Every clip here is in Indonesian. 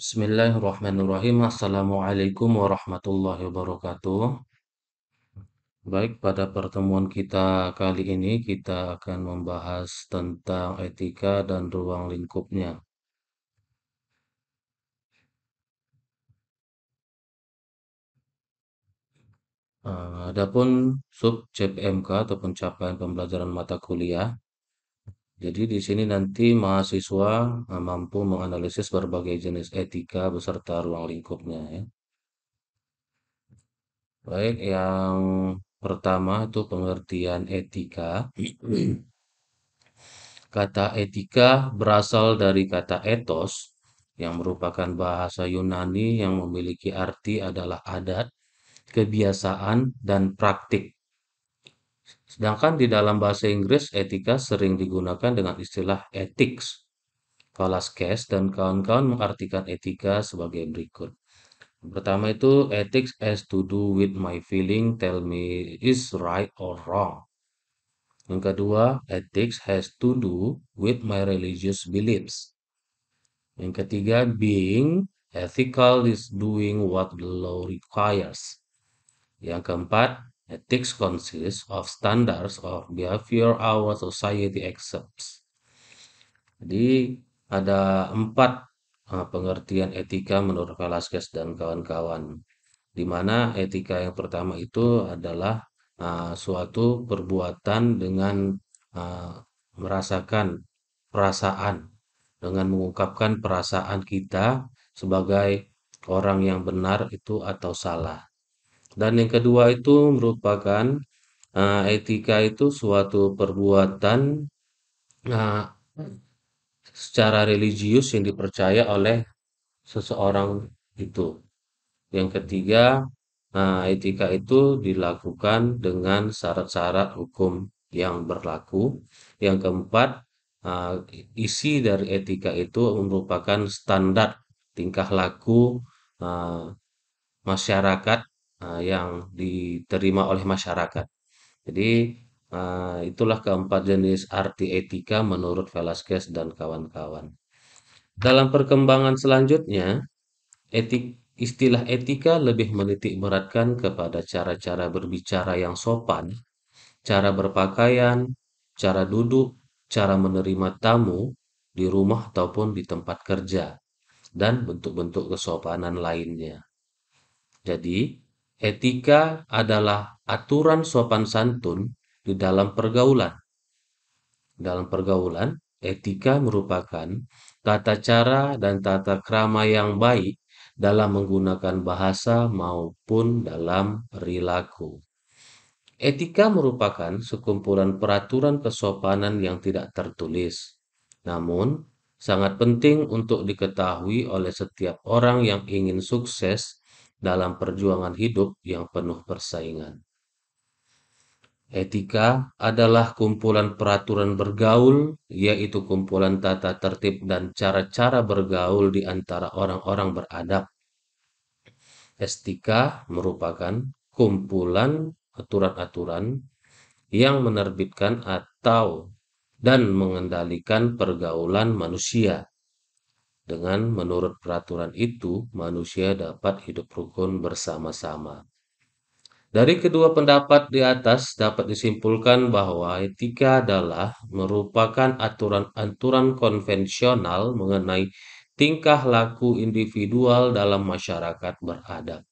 Bismillahirrahmanirrahim. Assalamualaikum warahmatullahi wabarakatuh. Baik, pada pertemuan kita kali ini kita akan membahas tentang etika dan ruang lingkupnya. Eh, adapun sub CPMK ataupun capaian pembelajaran mata kuliah jadi di sini nanti mahasiswa eh, mampu menganalisis berbagai jenis etika beserta ruang lingkupnya ya. Baik, yang pertama itu pengertian etika. Kata etika berasal dari kata etos yang merupakan bahasa Yunani yang memiliki arti adalah adat, kebiasaan, dan praktik. Sedangkan di dalam bahasa Inggris, etika sering digunakan dengan istilah ethics. Kes dan kawan-kawan mengartikan etika sebagai berikut. Pertama itu, ethics has to do with my feeling, tell me is right or wrong. Yang kedua, ethics has to do with my religious beliefs. Yang ketiga, being ethical is doing what the law requires. Yang keempat, Ethics consists of standards of behavior our society accepts. Jadi ada empat eh, pengertian etika menurut Velasquez dan kawan-kawan. Di mana etika yang pertama itu adalah uh, suatu perbuatan dengan uh, merasakan perasaan, dengan mengungkapkan perasaan kita sebagai orang yang benar itu atau salah. Dan yang kedua itu merupakan uh, etika itu suatu perbuatan uh, secara religius yang dipercaya oleh seseorang itu. Yang ketiga, uh, etika itu dilakukan dengan syarat-syarat hukum yang berlaku. Yang keempat, uh, isi dari etika itu merupakan standar tingkah laku uh, masyarakat Eh, yang diterima oleh masyarakat. Jadi eh, itulah keempat jenis arti etika menurut Velasquez dan kawan-kawan. Dalam perkembangan selanjutnya, etik, istilah etika lebih menitik beratkan kepada cara-cara berbicara yang sopan, cara berpakaian, cara duduk, cara menerima tamu di rumah ataupun di tempat kerja, dan bentuk-bentuk kesopanan lainnya. Jadi, Etika adalah aturan sopan santun di dalam pergaulan. Dalam pergaulan, etika merupakan tata cara dan tata krama yang baik dalam menggunakan bahasa maupun dalam perilaku. Etika merupakan sekumpulan peraturan kesopanan yang tidak tertulis, namun sangat penting untuk diketahui oleh setiap orang yang ingin sukses dalam perjuangan hidup yang penuh persaingan. Etika adalah kumpulan peraturan bergaul, yaitu kumpulan tata tertib dan cara-cara bergaul di antara orang-orang beradab. Estika merupakan kumpulan aturan-aturan yang menerbitkan atau dan mengendalikan pergaulan manusia dengan menurut peraturan itu, manusia dapat hidup rukun bersama-sama. Dari kedua pendapat di atas dapat disimpulkan bahwa etika adalah merupakan aturan-aturan konvensional mengenai tingkah laku individual dalam masyarakat beradab.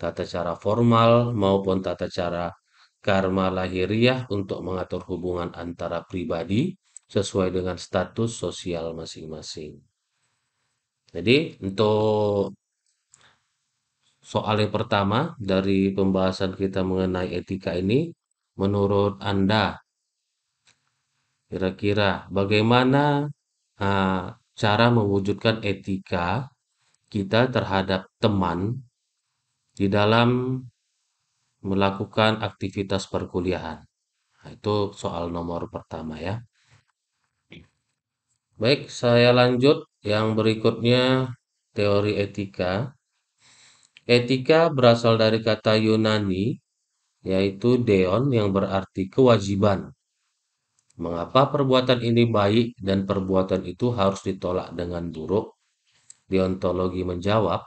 Tata cara formal maupun tata cara karma lahiriah untuk mengatur hubungan antara pribadi sesuai dengan status sosial masing-masing. Jadi untuk soal yang pertama dari pembahasan kita mengenai etika ini, menurut Anda kira-kira bagaimana uh, cara mewujudkan etika kita terhadap teman di dalam melakukan aktivitas perkuliahan. Nah, itu soal nomor pertama ya. Baik, saya lanjut yang berikutnya teori etika. Etika berasal dari kata Yunani yaitu deon yang berarti kewajiban. Mengapa perbuatan ini baik dan perbuatan itu harus ditolak dengan buruk? Deontologi menjawab,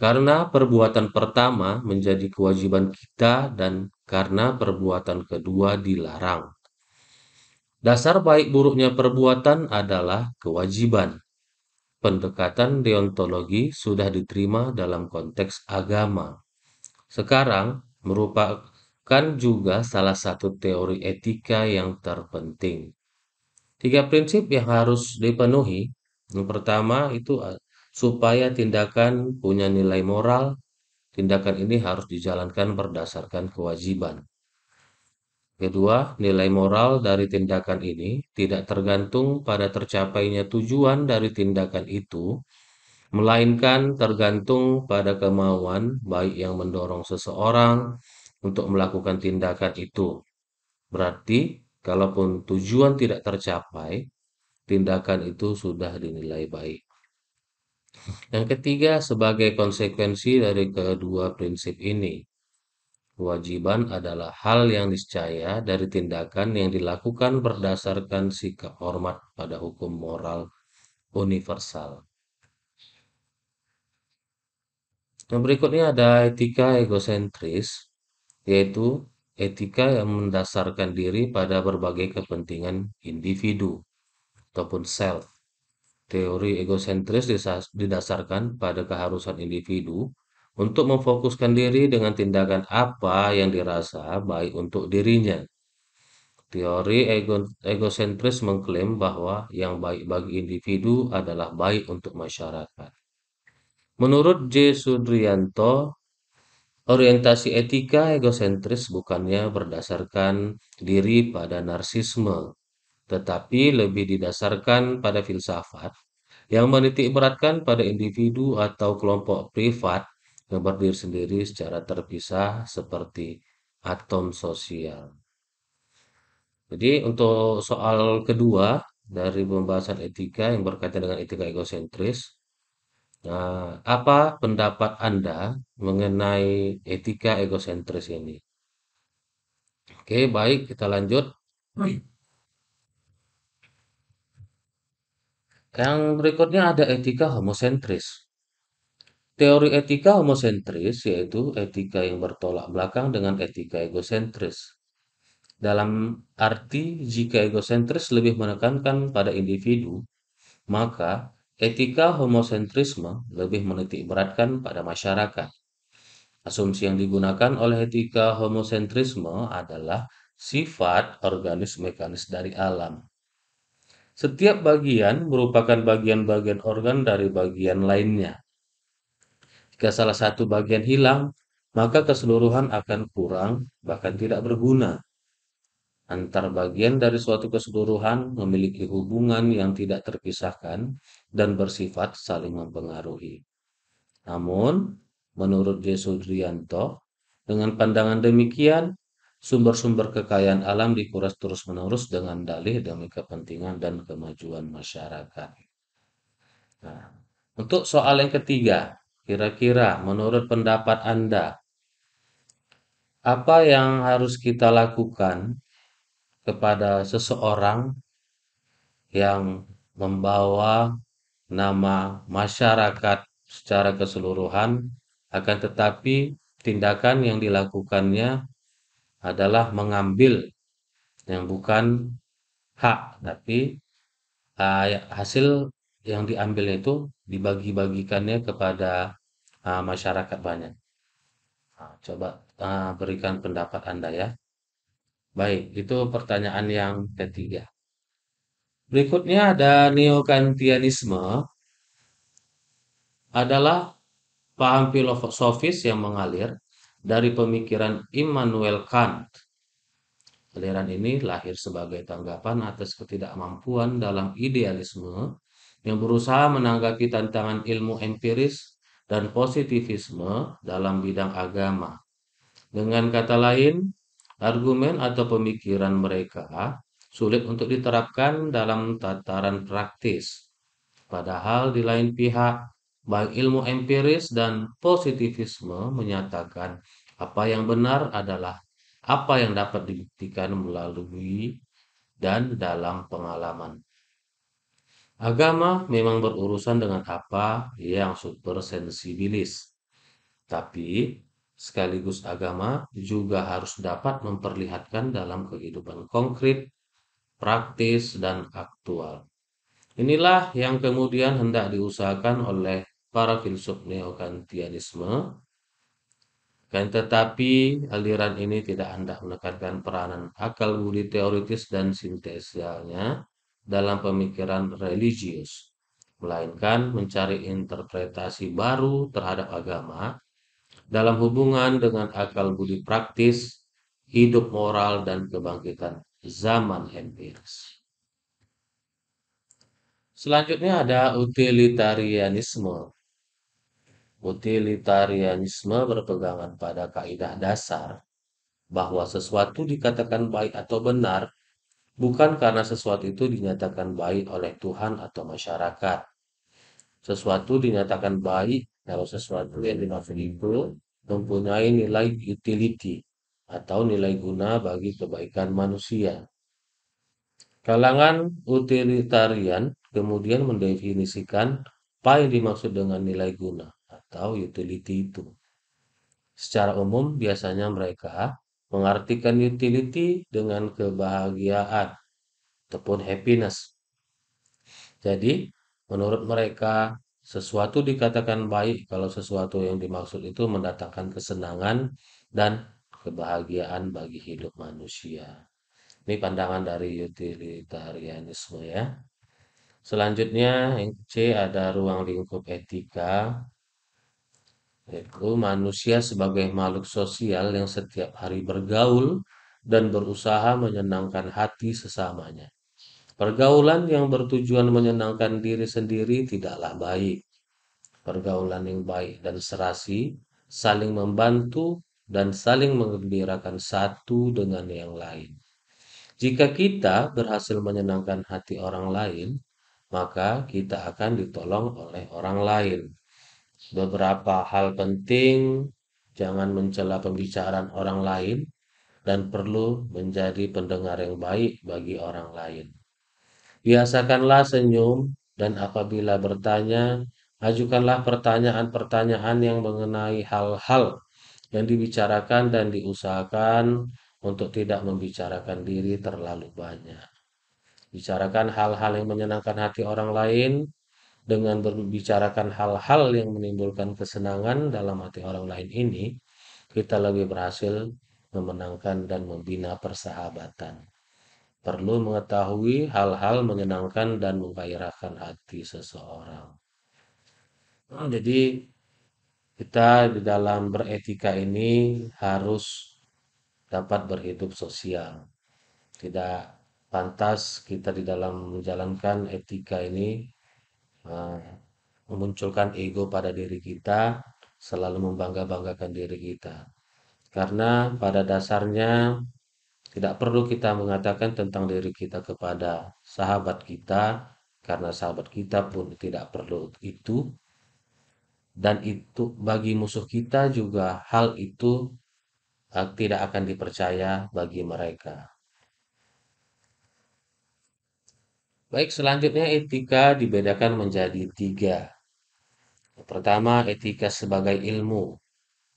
karena perbuatan pertama menjadi kewajiban kita dan karena perbuatan kedua dilarang. Dasar baik buruknya perbuatan adalah kewajiban pendekatan deontologi sudah diterima dalam konteks agama. Sekarang merupakan juga salah satu teori etika yang terpenting. Tiga prinsip yang harus dipenuhi. Yang pertama itu eh, supaya tindakan punya nilai moral, tindakan ini harus dijalankan berdasarkan kewajiban. Kedua, nilai moral dari tindakan ini tidak tergantung pada tercapainya tujuan dari tindakan itu, melainkan tergantung pada kemauan baik yang mendorong seseorang untuk melakukan tindakan itu. Berarti, kalaupun tujuan tidak tercapai, tindakan itu sudah dinilai baik. Yang ketiga, sebagai konsekuensi dari kedua prinsip ini, Kewajiban adalah hal yang niscaya dari tindakan yang dilakukan berdasarkan sikap hormat pada hukum moral universal. Yang berikutnya ada etika egosentris, yaitu etika yang mendasarkan diri pada berbagai kepentingan individu ataupun self. Teori egosentris didasarkan pada keharusan individu untuk memfokuskan diri dengan tindakan apa yang dirasa baik untuk dirinya. Teori ego, egosentris mengklaim bahwa yang baik bagi individu adalah baik untuk masyarakat. Menurut J. Sudrianto, orientasi etika egosentris bukannya berdasarkan diri pada narsisme, tetapi lebih didasarkan pada filsafat yang menitikberatkan pada individu atau kelompok privat yang berdiri sendiri secara terpisah seperti atom sosial. Jadi untuk soal kedua dari pembahasan etika yang berkaitan dengan etika egosentris, Nah, apa pendapat Anda mengenai etika egosentris ini? Oke, baik, kita lanjut. Yang berikutnya ada etika homosentris. Teori etika homosentris yaitu etika yang bertolak belakang dengan etika egosentris. Dalam arti jika egosentris lebih menekankan pada individu, maka etika homosentrisme lebih menitik beratkan pada masyarakat. Asumsi yang digunakan oleh etika homosentrisme adalah sifat organis mekanis dari alam. Setiap bagian merupakan bagian-bagian organ dari bagian lainnya. Jika salah satu bagian hilang, maka keseluruhan akan kurang, bahkan tidak berguna. Antar bagian dari suatu keseluruhan memiliki hubungan yang tidak terpisahkan dan bersifat saling mempengaruhi. Namun, menurut Jesu Drianto, dengan pandangan demikian, sumber-sumber kekayaan alam dikuras terus-menerus dengan dalih demi kepentingan dan kemajuan masyarakat. Nah, untuk soal yang ketiga, Kira-kira menurut pendapat Anda, apa yang harus kita lakukan kepada seseorang yang membawa nama masyarakat secara keseluruhan akan tetapi tindakan yang dilakukannya adalah mengambil yang bukan hak tapi eh, hasil yang diambil itu dibagi-bagikannya kepada uh, masyarakat banyak. Nah, coba uh, berikan pendapat Anda ya. Baik, itu pertanyaan yang ketiga. Berikutnya ada neokantianisme adalah paham filosofis yang mengalir dari pemikiran Immanuel Kant. Aliran ini lahir sebagai tanggapan atas ketidakmampuan dalam idealisme yang berusaha menanggapi tantangan ilmu empiris dan positivisme dalam bidang agama. Dengan kata lain, argumen atau pemikiran mereka sulit untuk diterapkan dalam tataran praktis. Padahal di lain pihak, baik ilmu empiris dan positivisme menyatakan apa yang benar adalah apa yang dapat dibuktikan melalui dan dalam pengalaman. Agama memang berurusan dengan apa yang super sensibilis, tapi sekaligus agama juga harus dapat memperlihatkan dalam kehidupan konkret, praktis, dan aktual. Inilah yang kemudian hendak diusahakan oleh para filsuf neokantianisme. Kan tetapi aliran ini tidak hendak menekankan peranan akal budi teoritis dan sintesialnya, dalam pemikiran religius, melainkan mencari interpretasi baru terhadap agama dalam hubungan dengan akal budi praktis, hidup moral, dan kebangkitan zaman empiris. Selanjutnya ada utilitarianisme. Utilitarianisme berpegangan pada kaidah dasar bahwa sesuatu dikatakan baik atau benar bukan karena sesuatu itu dinyatakan baik oleh Tuhan atau masyarakat. Sesuatu dinyatakan baik kalau sesuatu yang dinafikan itu mempunyai nilai utility atau nilai guna bagi kebaikan manusia. Kalangan utilitarian kemudian mendefinisikan apa yang dimaksud dengan nilai guna atau utility itu. Secara umum biasanya mereka mengartikan utility dengan kebahagiaan ataupun happiness. Jadi, menurut mereka, sesuatu dikatakan baik kalau sesuatu yang dimaksud itu mendatangkan kesenangan dan kebahagiaan bagi hidup manusia. Ini pandangan dari utilitarianisme ya. Selanjutnya yang C ada ruang lingkup etika yaitu manusia sebagai makhluk sosial yang setiap hari bergaul dan berusaha menyenangkan hati sesamanya. Pergaulan yang bertujuan menyenangkan diri sendiri tidaklah baik. Pergaulan yang baik dan serasi saling membantu dan saling mengembirakan satu dengan yang lain. Jika kita berhasil menyenangkan hati orang lain, maka kita akan ditolong oleh orang lain beberapa hal penting, jangan mencela pembicaraan orang lain, dan perlu menjadi pendengar yang baik bagi orang lain. Biasakanlah senyum, dan apabila bertanya, ajukanlah pertanyaan-pertanyaan yang mengenai hal-hal yang dibicarakan dan diusahakan untuk tidak membicarakan diri terlalu banyak. Bicarakan hal-hal yang menyenangkan hati orang lain, dengan berbicarakan hal-hal yang menimbulkan kesenangan dalam hati orang lain ini, kita lebih berhasil memenangkan dan membina persahabatan. Perlu mengetahui hal-hal menyenangkan dan menggairahkan hati seseorang. Nah, jadi kita di dalam beretika ini harus dapat berhidup sosial. Tidak pantas kita di dalam menjalankan etika ini memunculkan ego pada diri kita, selalu membangga-banggakan diri kita. Karena pada dasarnya tidak perlu kita mengatakan tentang diri kita kepada sahabat kita, karena sahabat kita pun tidak perlu itu. Dan itu bagi musuh kita juga hal itu eh, tidak akan dipercaya bagi mereka. Baik, selanjutnya etika dibedakan menjadi tiga. Pertama, etika sebagai ilmu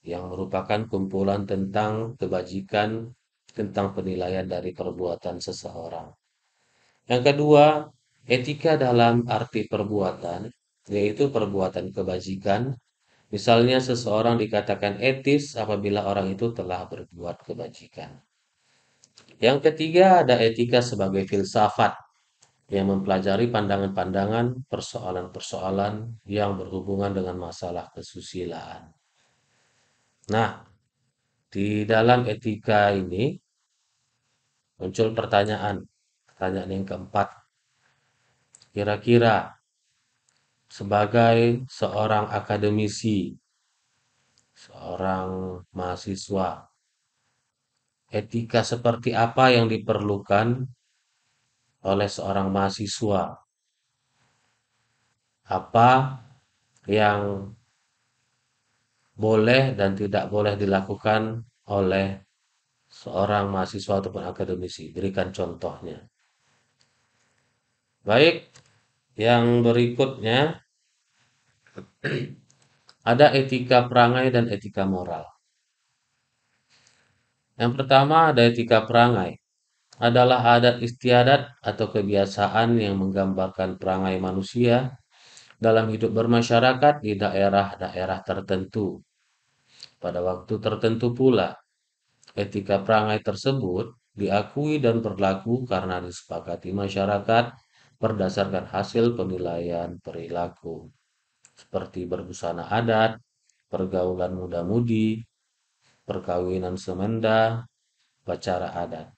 yang merupakan kumpulan tentang kebajikan, tentang penilaian dari perbuatan seseorang. Yang kedua, etika dalam arti perbuatan, yaitu perbuatan kebajikan. Misalnya seseorang dikatakan etis apabila orang itu telah berbuat kebajikan. Yang ketiga ada etika sebagai filsafat yang mempelajari pandangan-pandangan persoalan-persoalan yang berhubungan dengan masalah kesusilaan. Nah, di dalam etika ini muncul pertanyaan, pertanyaan yang keempat. Kira-kira sebagai seorang akademisi, seorang mahasiswa, etika seperti apa yang diperlukan oleh seorang mahasiswa apa yang boleh dan tidak boleh dilakukan oleh seorang mahasiswa ataupun akademisi. Berikan contohnya. Baik, yang berikutnya ada etika perangai dan etika moral. Yang pertama ada etika perangai adalah adat istiadat atau kebiasaan yang menggambarkan perangai manusia dalam hidup bermasyarakat di daerah-daerah tertentu. Pada waktu tertentu pula, etika perangai tersebut diakui dan berlaku karena disepakati masyarakat berdasarkan hasil penilaian perilaku, seperti berbusana adat, pergaulan muda-mudi, perkawinan semenda, upacara adat.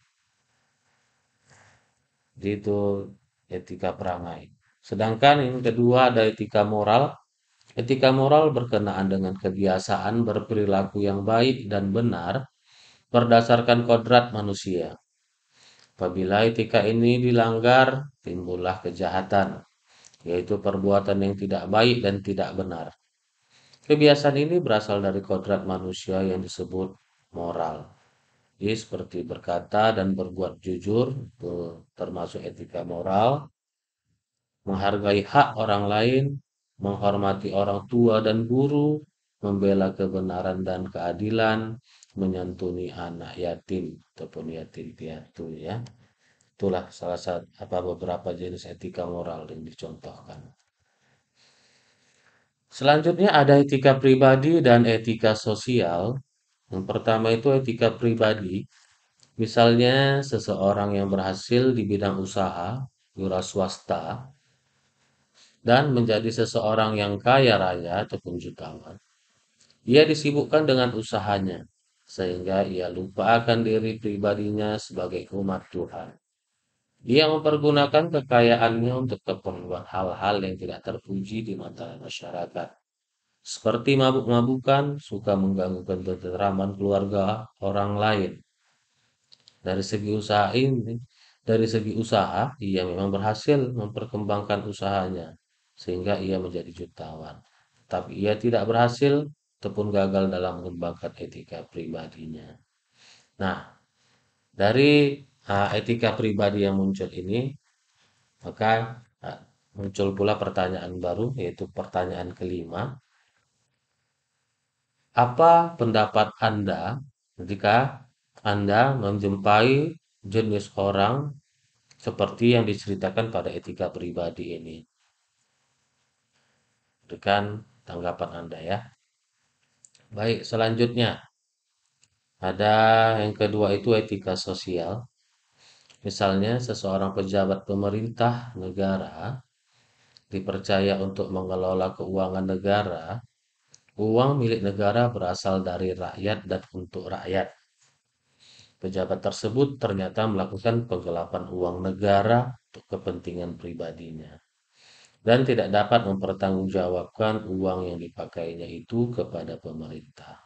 Jadi itu etika perangai. Sedangkan yang kedua ada etika moral. Etika moral berkenaan dengan kebiasaan berperilaku yang baik dan benar berdasarkan kodrat manusia. Apabila etika ini dilanggar, timbullah kejahatan, yaitu perbuatan yang tidak baik dan tidak benar. Kebiasaan ini berasal dari kodrat manusia yang disebut moral. Jadi seperti berkata dan berbuat jujur itu termasuk etika moral, menghargai hak orang lain, menghormati orang tua dan guru, membela kebenaran dan keadilan, menyantuni anak yatim ataupun yatim piatu ya. Itulah salah satu apa beberapa jenis etika moral yang dicontohkan. Selanjutnya ada etika pribadi dan etika sosial. Yang pertama itu etika pribadi. Misalnya seseorang yang berhasil di bidang usaha, wira swasta, dan menjadi seseorang yang kaya raya ataupun jutawan. Ia disibukkan dengan usahanya, sehingga ia lupa akan diri pribadinya sebagai umat Tuhan. Ia mempergunakan kekayaannya untuk keperluan hal-hal yang tidak terpuji di mata masyarakat seperti mabuk-mabukan, suka mengganggu ketenteraman keluarga orang lain. Dari segi usaha ini, dari segi usaha, ia memang berhasil memperkembangkan usahanya, sehingga ia menjadi jutawan. Tapi ia tidak berhasil, ataupun gagal dalam mengembangkan etika pribadinya. Nah, dari uh, etika pribadi yang muncul ini, maka uh, muncul pula pertanyaan baru, yaitu pertanyaan kelima, apa pendapat Anda ketika Anda menjumpai jenis orang seperti yang diceritakan pada etika pribadi ini? Berikan tanggapan Anda ya. Baik, selanjutnya ada yang kedua itu etika sosial. Misalnya seseorang pejabat pemerintah negara dipercaya untuk mengelola keuangan negara Uang milik negara berasal dari rakyat dan untuk rakyat. Pejabat tersebut ternyata melakukan penggelapan uang negara untuk kepentingan pribadinya dan tidak dapat mempertanggungjawabkan uang yang dipakainya itu kepada pemerintah.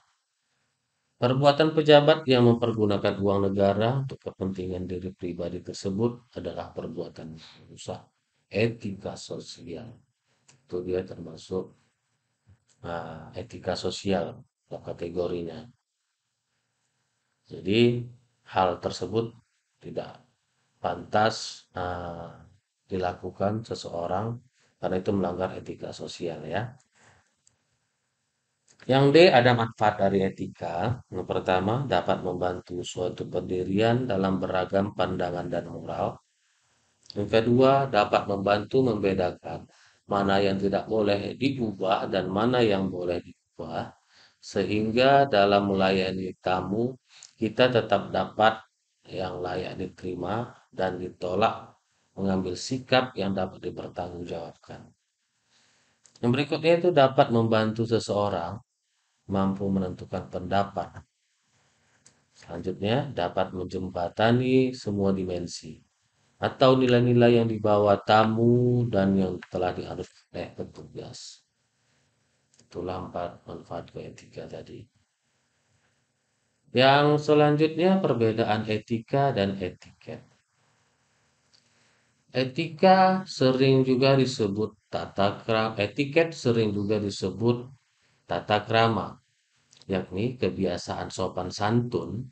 Perbuatan pejabat yang mempergunakan uang negara untuk kepentingan diri pribadi tersebut adalah perbuatan rusak etika sosial. Itu dia termasuk nah, etika sosial atau kategorinya. Jadi hal tersebut tidak pantas nah, dilakukan seseorang karena itu melanggar etika sosial ya. Yang D ada manfaat dari etika. Yang pertama dapat membantu suatu pendirian dalam beragam pandangan dan moral. Yang kedua dapat membantu membedakan mana yang tidak boleh diubah dan mana yang boleh diubah sehingga dalam melayani tamu kita tetap dapat yang layak diterima dan ditolak mengambil sikap yang dapat dipertanggungjawabkan. Yang berikutnya itu dapat membantu seseorang mampu menentukan pendapat. Selanjutnya dapat menjembatani semua dimensi atau nilai-nilai yang dibawa tamu dan yang telah diharus oleh petugas. Itulah empat manfaat etika tadi. Yang selanjutnya perbedaan etika dan etiket. Etika sering juga disebut tata krama, etiket sering juga disebut tata krama, yakni kebiasaan sopan santun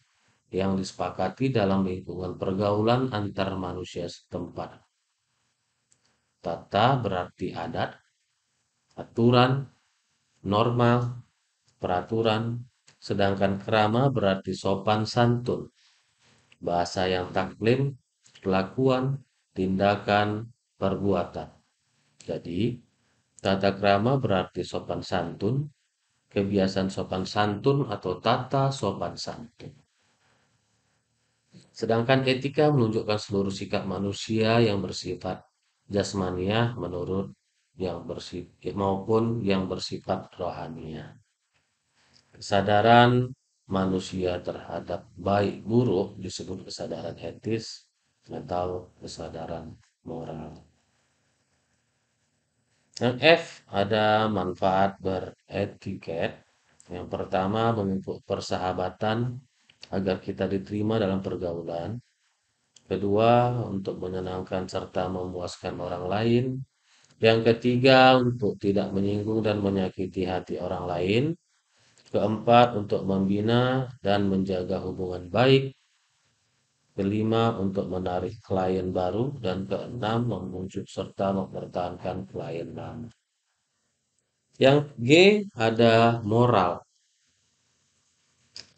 yang disepakati dalam lingkungan pergaulan antar manusia setempat. Tata berarti adat, aturan, normal, peraturan, sedangkan kerama berarti sopan santun. Bahasa yang taklim, kelakuan, tindakan, perbuatan. Jadi, tata kerama berarti sopan santun, kebiasaan sopan santun atau tata sopan santun. Sedangkan etika menunjukkan seluruh sikap manusia yang bersifat jasmania menurut yang bersifat maupun yang bersifat rohania. Kesadaran manusia terhadap baik buruk disebut kesadaran etis atau kesadaran moral. Yang F ada manfaat beretiket. Yang pertama memupuk persahabatan agar kita diterima dalam pergaulan. Kedua, untuk menyenangkan serta memuaskan orang lain. Yang ketiga, untuk tidak menyinggung dan menyakiti hati orang lain. Keempat, untuk membina dan menjaga hubungan baik. Kelima, untuk menarik klien baru. Dan keenam, memuncut serta mempertahankan klien lama. Yang G, ada moral.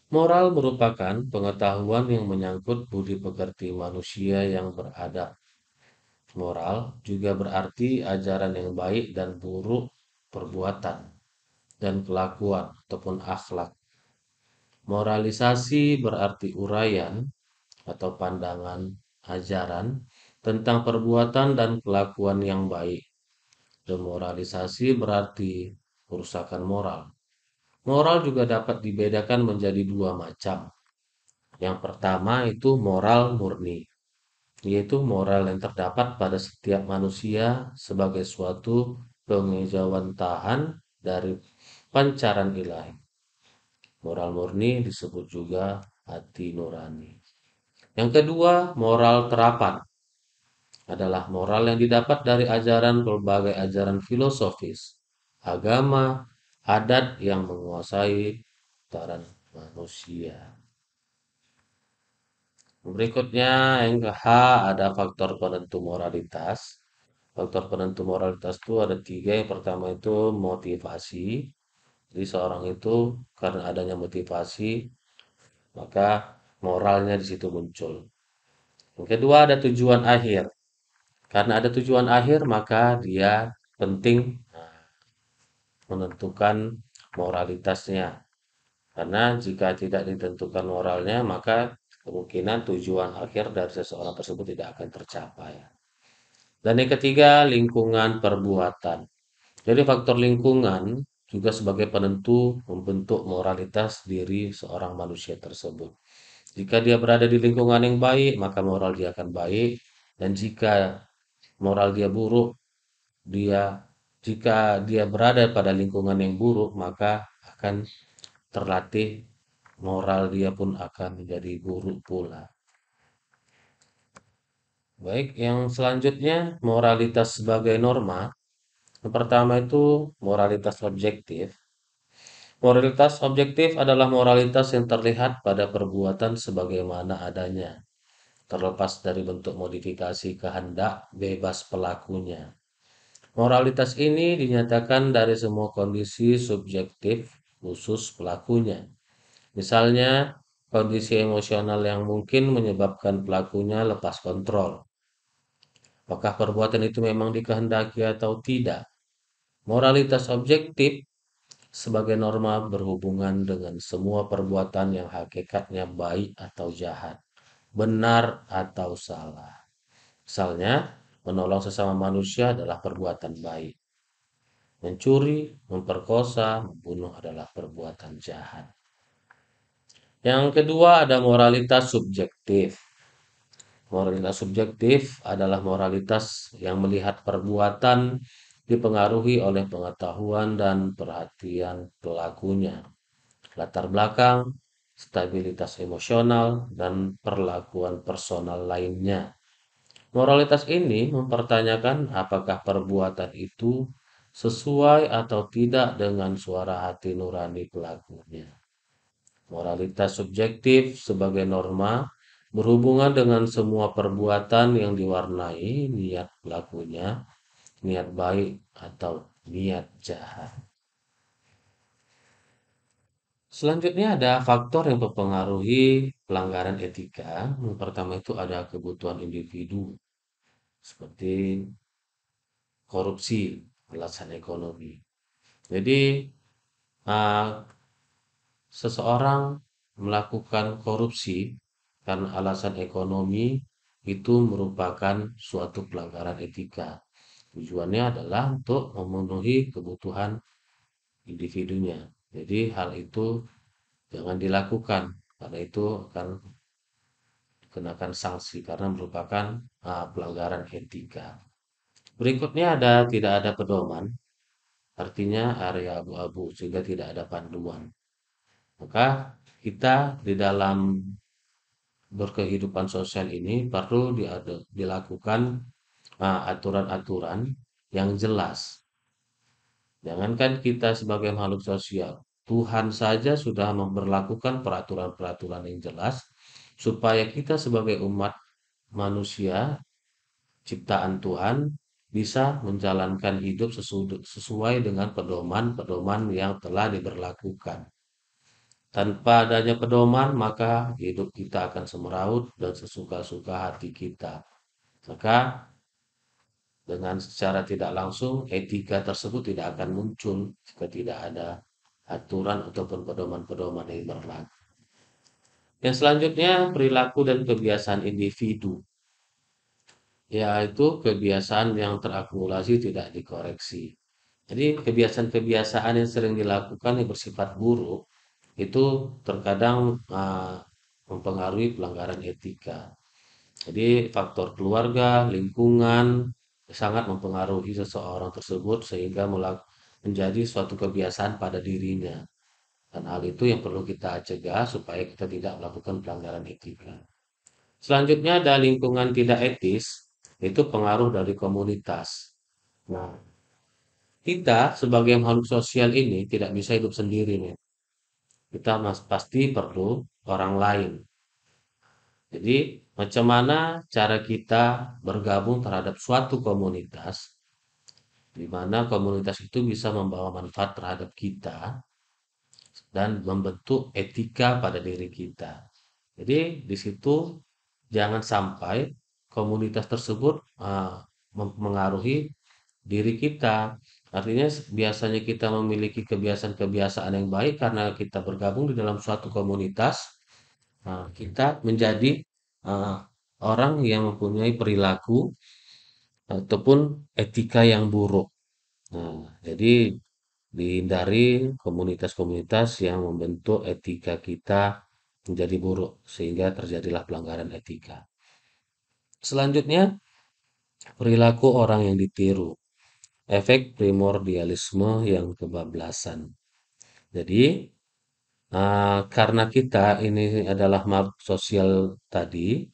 Moral merupakan pengetahuan yang menyangkut budi pekerti manusia yang beradab. Moral juga berarti ajaran yang baik dan buruk perbuatan dan kelakuan ataupun akhlak. Moralisasi berarti uraian atau pandangan ajaran tentang perbuatan dan kelakuan yang baik. Demoralisasi berarti kerusakan moral Moral juga dapat dibedakan menjadi dua macam. Yang pertama itu moral murni, yaitu moral yang terdapat pada setiap manusia sebagai suatu penghijauan tahan dari pancaran ilahi. Moral murni disebut juga hati nurani. Yang kedua, moral terapan adalah moral yang didapat dari ajaran berbagai ajaran filosofis, agama, adat yang menguasai putaran manusia. Berikutnya yang ke H ada faktor penentu moralitas. Faktor penentu moralitas itu ada tiga. Yang pertama itu motivasi. Jadi seorang itu karena adanya motivasi maka moralnya di situ muncul. Yang kedua ada tujuan akhir. Karena ada tujuan akhir maka dia penting menentukan moralitasnya. Karena jika tidak ditentukan moralnya, maka kemungkinan tujuan akhir dari seseorang tersebut tidak akan tercapai. Dan yang ketiga, lingkungan perbuatan. Jadi faktor lingkungan juga sebagai penentu membentuk moralitas diri seorang manusia tersebut. Jika dia berada di lingkungan yang baik, maka moral dia akan baik. Dan jika moral dia buruk, dia jika dia berada pada lingkungan yang buruk maka akan terlatih moral dia pun akan menjadi buruk pula baik yang selanjutnya moralitas sebagai norma yang pertama itu moralitas objektif Moralitas objektif adalah moralitas yang terlihat pada perbuatan sebagaimana adanya, terlepas dari bentuk modifikasi kehendak bebas pelakunya. Moralitas ini dinyatakan dari semua kondisi subjektif khusus pelakunya. Misalnya, kondisi emosional yang mungkin menyebabkan pelakunya lepas kontrol. Apakah perbuatan itu memang dikehendaki atau tidak? Moralitas objektif sebagai norma berhubungan dengan semua perbuatan yang hakikatnya baik atau jahat, benar atau salah. Misalnya, menolong sesama manusia adalah perbuatan baik. Mencuri, memperkosa, membunuh adalah perbuatan jahat. Yang kedua ada moralitas subjektif. Moralitas subjektif adalah moralitas yang melihat perbuatan dipengaruhi oleh pengetahuan dan perhatian pelakunya, latar belakang, stabilitas emosional, dan perlakuan personal lainnya. Moralitas ini mempertanyakan apakah perbuatan itu sesuai atau tidak dengan suara hati nurani pelakunya. Moralitas subjektif sebagai norma berhubungan dengan semua perbuatan yang diwarnai niat pelakunya, niat baik atau niat jahat. Selanjutnya ada faktor yang mempengaruhi pelanggaran etika. Yang pertama itu ada kebutuhan individu seperti korupsi, alasan ekonomi. Jadi uh, seseorang melakukan korupsi karena alasan ekonomi itu merupakan suatu pelanggaran etika. Tujuannya adalah untuk memenuhi kebutuhan individunya. Jadi hal itu jangan dilakukan karena itu akan kenakan sanksi karena merupakan uh, pelanggaran etika. Berikutnya ada tidak ada pedoman, artinya area abu-abu sehingga tidak ada panduan. Maka kita di dalam berkehidupan sosial ini perlu diadu, dilakukan ah, aturan-aturan uh, yang jelas. Jangankan kita sebagai makhluk sosial, Tuhan saja sudah memperlakukan peraturan-peraturan yang jelas supaya kita sebagai umat manusia ciptaan Tuhan bisa menjalankan hidup sesuai dengan pedoman-pedoman yang telah diberlakukan. Tanpa adanya pedoman, maka hidup kita akan semeraut dan sesuka-suka hati kita. Maka dengan secara tidak langsung etika tersebut tidak akan muncul jika tidak ada aturan ataupun pedoman-pedoman yang berlaku. Yang selanjutnya perilaku dan kebiasaan individu. Yaitu kebiasaan yang terakumulasi tidak dikoreksi. Jadi kebiasaan-kebiasaan yang sering dilakukan yang bersifat buruk itu terkadang uh, mempengaruhi pelanggaran etika. Jadi faktor keluarga, lingkungan sangat mempengaruhi seseorang tersebut sehingga menjadi suatu kebiasaan pada dirinya. Dan hal itu yang perlu kita cegah supaya kita tidak melakukan pelanggaran etika. Ya. Selanjutnya ada lingkungan tidak etis, itu pengaruh dari komunitas. Nah, kita sebagai makhluk sosial ini tidak bisa hidup sendiri nih. Kita pasti perlu orang lain. Jadi macam mana cara kita bergabung terhadap suatu komunitas di mana komunitas itu bisa membawa manfaat terhadap kita dan membentuk etika pada diri kita. Jadi di situ jangan sampai komunitas tersebut uh, mempengaruhi diri kita. Artinya biasanya kita memiliki kebiasaan-kebiasaan yang baik karena kita bergabung di dalam suatu komunitas, eh, kita menjadi eh, orang yang mempunyai perilaku ataupun etika yang buruk. Nah, jadi dihindari komunitas-komunitas yang membentuk etika kita menjadi buruk sehingga terjadilah pelanggaran etika. Selanjutnya, perilaku orang yang ditiru. Efek primordialisme yang kebablasan. Jadi, eh, karena kita ini adalah makhluk sosial tadi,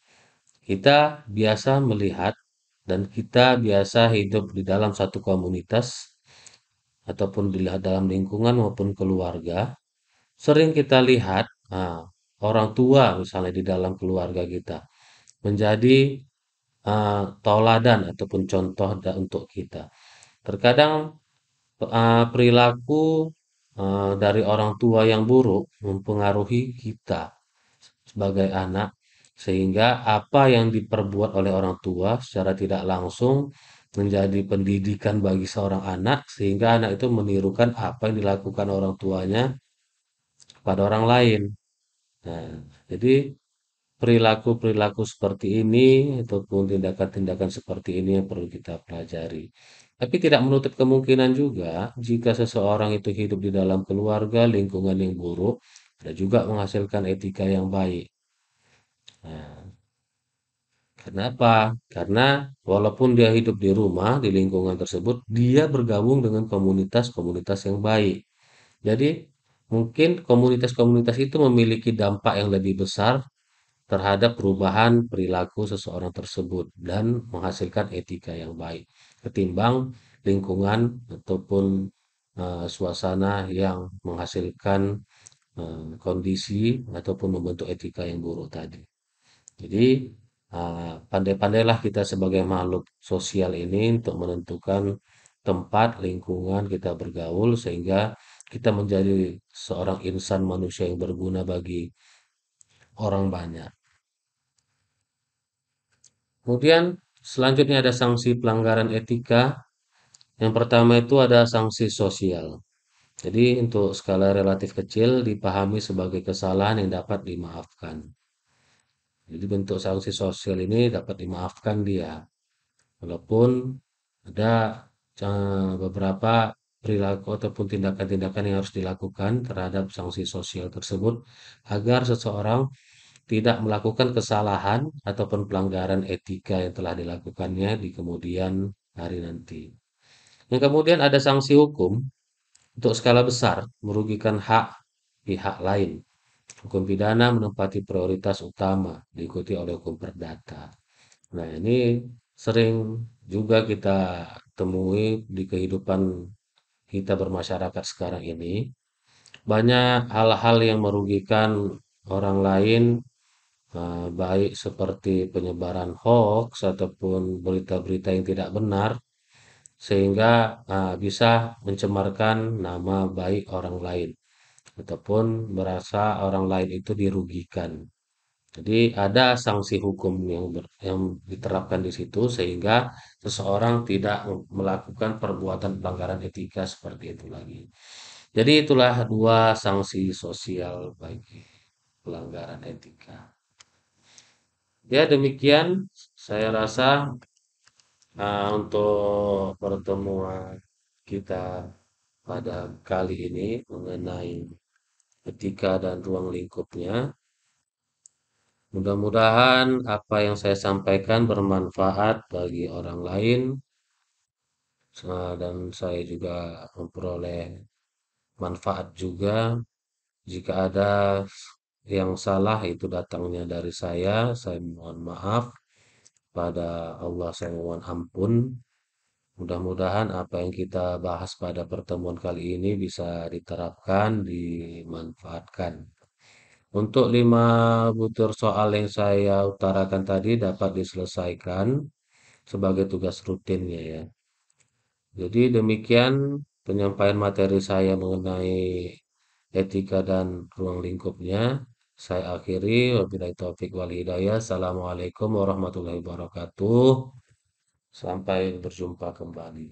kita biasa melihat dan kita biasa hidup di dalam satu komunitas ataupun di dalam lingkungan maupun keluarga sering kita lihat nah, orang tua misalnya di dalam keluarga kita menjadi uh, tauladan ataupun contoh untuk kita terkadang uh, perilaku uh, dari orang tua yang buruk mempengaruhi kita sebagai anak sehingga apa yang diperbuat oleh orang tua secara tidak langsung menjadi pendidikan bagi seorang anak sehingga anak itu menirukan apa yang dilakukan orang tuanya pada orang lain. Nah, jadi perilaku-perilaku seperti ini ataupun tindakan-tindakan seperti ini yang perlu kita pelajari. Tapi tidak menutup kemungkinan juga jika seseorang itu hidup di dalam keluarga, lingkungan yang buruk, ada juga menghasilkan etika yang baik. Nah, Kenapa? Karena walaupun dia hidup di rumah, di lingkungan tersebut, dia bergabung dengan komunitas-komunitas yang baik. Jadi, mungkin komunitas-komunitas itu memiliki dampak yang lebih besar terhadap perubahan perilaku seseorang tersebut dan menghasilkan etika yang baik ketimbang lingkungan ataupun uh, suasana yang menghasilkan uh, kondisi ataupun membentuk etika yang buruk tadi. Jadi Ah, pandai-pandailah kita sebagai makhluk sosial ini untuk menentukan tempat, lingkungan kita bergaul sehingga kita menjadi seorang insan manusia yang berguna bagi orang banyak. Kemudian selanjutnya ada sanksi pelanggaran etika. Yang pertama itu ada sanksi sosial. Jadi untuk skala relatif kecil dipahami sebagai kesalahan yang dapat dimaafkan. Jadi bentuk sanksi sosial ini dapat dimaafkan dia. Walaupun ada beberapa perilaku ataupun tindakan-tindakan yang harus dilakukan terhadap sanksi sosial tersebut agar seseorang tidak melakukan kesalahan ataupun pelanggaran etika yang telah dilakukannya di kemudian hari nanti. Yang kemudian ada sanksi hukum untuk skala besar merugikan hak pihak lain Hukum pidana menempati prioritas utama, diikuti oleh hukum perdata. Nah, ini sering juga kita temui di kehidupan kita bermasyarakat sekarang ini. Banyak hal-hal yang merugikan orang lain, eh, baik seperti penyebaran hoax ataupun berita-berita yang tidak benar, sehingga eh, bisa mencemarkan nama baik orang lain ataupun merasa orang lain itu dirugikan. Jadi ada sanksi hukum yang ber, yang diterapkan di situ sehingga seseorang tidak melakukan perbuatan pelanggaran etika seperti itu lagi. Jadi itulah dua sanksi sosial bagi pelanggaran etika. Ya demikian saya rasa uh, untuk pertemuan kita pada kali ini mengenai ketika dan ruang lingkupnya. Mudah-mudahan apa yang saya sampaikan bermanfaat bagi orang lain nah, dan saya juga memperoleh manfaat juga. Jika ada yang salah itu datangnya dari saya, saya mohon maaf pada Allah saya mohon ampun Mudah-mudahan apa yang kita bahas pada pertemuan kali ini bisa diterapkan, dimanfaatkan. Untuk lima butir soal yang saya utarakan tadi dapat diselesaikan sebagai tugas rutinnya ya. Jadi demikian penyampaian materi saya mengenai etika dan ruang lingkupnya. Saya akhiri. Wabillahi taufik wal hidayah. Assalamualaikum warahmatullahi wabarakatuh. Sampai berjumpa kembali.